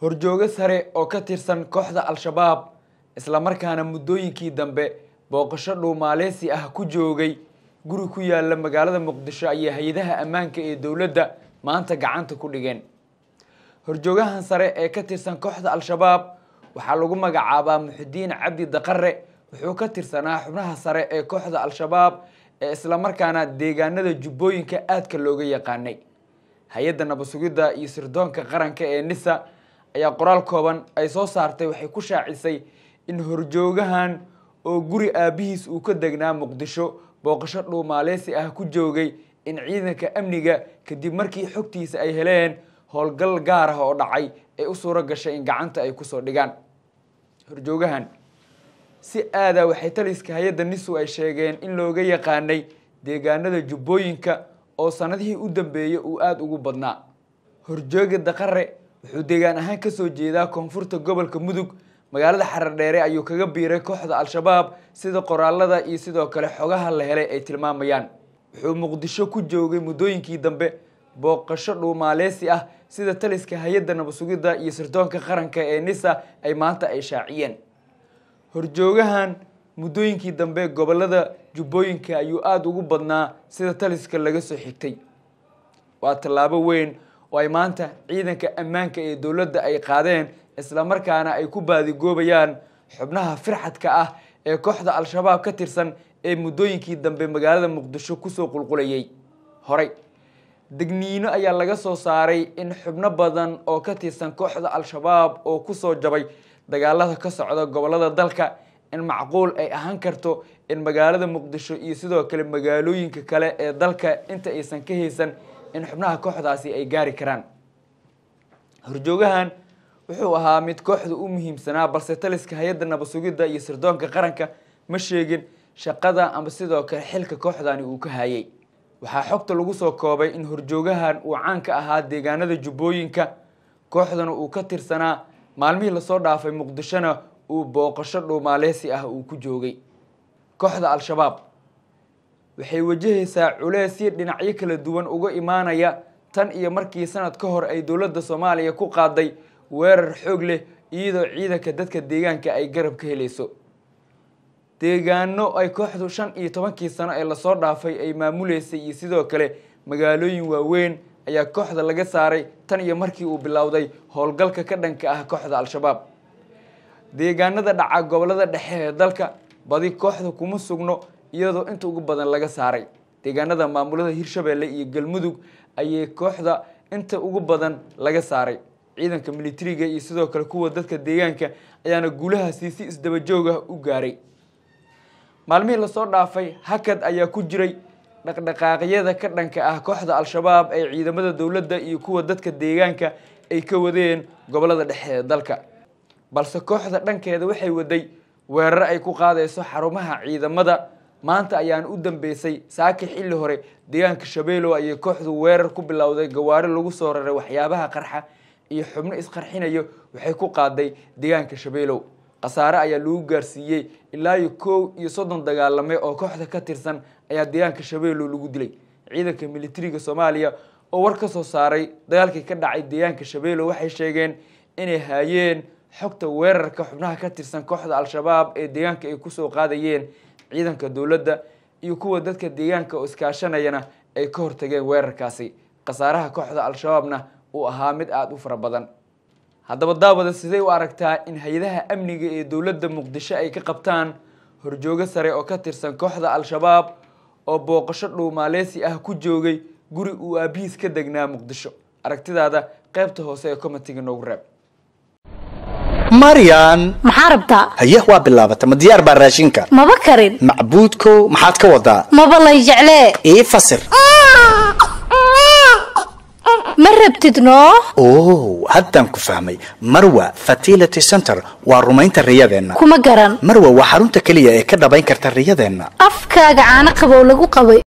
horjoogo sare oo ka tirsan kooxda al-shabaab islamarkaana muddooyinkii dambe booqasho dhuumaaleysi ah ku joogay guri ku yaalla magaalada muqdisho ayay hay-adaha ammaanka ee dowladda maanta gacanta ku dhigeen horjoogahan sare ee ka tirsan kooxda al-shabaab waxaa lagu magacaabaa muxidiin cabdi daqare wuxuu ka tirsanaa xubnaha sare ee kooxda al-shabaab ee islamarkaana deegaanada jubbooyinka aadka looga yaqaanay hay-adda nabad iyo sirdoonka qaranka ee nisa ayaa qoraal kooban ay soo saartay waxay ku shaacisay in horjoogahan oo guri aabihiis uu ka degnaa muqdisho booqasho dhuumaaleysi ah ku joogay in ciidanka amniga kadib markii xogtiisa ay heleen howlgal gaar ah oo dhacay ay u suuro gashay in gacanta ay kusoo dhigaan horjoogahan si aada ah waxay taliska hay-adda nisu ay sheegeen in looga yaqaanay deegaanada jubbooyinka oo sannadihii u dambeeyey uu aada ugu badnaa horjooga daqare wuxuu deegaan ahaan kasoo jeedaa koonfurta gobolka mudug magaalada xarardheere ayuu kaga biiray kooxda al-shabaab sida qoraalada iyo sidoo kale xogaha la helay ay tilmaamayaan wuxuu muqdisho ku joogay muddooyinkii dambe booqasho dhuumaaleysi ah sida taliska hay-adda nabadsugidda iyo sirdoonka qaranka ee nisa ay maanta ay shaaciyeen horjoogahan muddooyinkii dambe gobollada jubbooyinka ayuu aada ugu badnaa sida taliska laga soo xigtay waa tallaabo weyn oo ay maanta ciidanka ammaanka ee dowladda ay qaadeen isla markaana ay ku baadigoobayaan xubnaha firxadka ah ee kooxda al-shabaab ka tirsan ee muddooyinkii dambe magaalada muqdisho kusoo qulqulayey horey degniino ayaa laga soo saaray in xubno badan oo ka tirsan kooxda al-shabaab oo kusoo jabay dagaalada ka socda gobollada dalka in macquul ay ahaan karto in magaalada muqdisho iyo sidoo kale magaalooyinka kale ee dalka inta aysan ka haysan in xubnaha kooxdaasi ay gaari karaan horjoogahan wuxuu ahaa mid kooxda u muhiimsanaa balse taliska hay-adda nabasugidda iyo sirdoonka qaranka ma sheegin shaqada ama sidoo kale xilka kooxdani uu ka hayay waxaa xogta lagu soo koobay in horjoogahan uu caan ka ahaa deegaanada jubbooyinka kooxdana uu ka tirsanaa maalmihii lasoo dhaafay muqdishona uu booqasho dhuumaaleysi ah uu ku joogay kooxda al-shabaab waxay wajahaysaa culees iyo dhinacyo kala duwan uga imaanaya tan iyo markii sanad ka hor ay dowladda soomaaliya ku qaaday weerar xoog leh iyadoo ciidanka dadka deegaanka ay garab ka helayso deegaano ay kooxdu shan iyo tobankii sano ee lasoo dhaafay ay maamuleysay iyo sidoo kale magaalooyin waaweyn ayaa kooxda laga saaray tan iyo markii uu bilowday howlgalka ka dhanka ah kooxda al-shabaab deegaanada dhaca gobollada dhexe ee dalka badi kooxda kuma sugno iyadoo inta ugu badan laga saaray deegaanada maamulada hirshabeelle iyo galmudug ayay kooxda inta ugu badan laga saaray ciidanka militariga iyo sidoo kale kuwa dadka deegaanka ayaana guulahaasi si isdabajoog ah u gaaray maalmihii lasoo dhaafay hakad ayaa ku jiray dhaqdhaqaaqyada ka dhanka ah kooxda al-shabaab ee ciidamada dowladda iyo kuwa dadka deegaanka ay ka wadeen gobollada dhexe ee dalka balse kooxda dhankeeda waxay waday weerar ay ku qaadayso xarumaha ciidamada maanta ayaan u dambeysay saaki xilli hore deegaanka shabeelow ayay kooxdu weerar ku bilowday gawaari lagu soo raray waxyaabaha qarxa iyo xubno isqarxinayo waxay ku qaaday deegaanka shabeelow khasaare ayaa lagu gaarsiiyey ilaa iyo kow iyo soddon dagaalame oo kooxda ka tirsan ayaa deegaanka shabeelow lagu dilay ciidanka militariga soomaaliya oo war ka soo saaray dagaalkii ka dhacay deegaanka shabeelow waxay sheegeen inay haayeen xogta weerarka xubnaha ka tirsan kooxda al-shabaab ee deegaanka ay kusoo qaadayeen ciidanka dowladda iyo kuwa dadka deegaanka oo iskaashanayana ay ka hortageen weerarkaasi khasaaraha kooxda al-shabaabna uu ahaa mid aada u fara badan haddaba daawada siday u aragtaa in hay-adaha amniga ee dowladda muqdisho ay ka qabtaan horjoogo sare oo ka tirsan kooxda al-shabaab oo booqasho dhuumaaleysi ah ku joogay guri uu aabihiis ka degnaa muqdisho aragtidaada qaybta hoose ee komitiga noogu reeb maryan maxaa rabtaa haya waa bilaabata ma diyaar baa raashinka maba karin macbuudkow maxaad ka wadaa maba lay jeclee ii fasir ma rabtid noo oh haddaan ku fahmay marwa fatility center waa rumaynta riyadeenna kuma garan marwa waa xarunta keliya ee ka dhabayn karta riyadeenna afkaaga caano qabow lagu qabay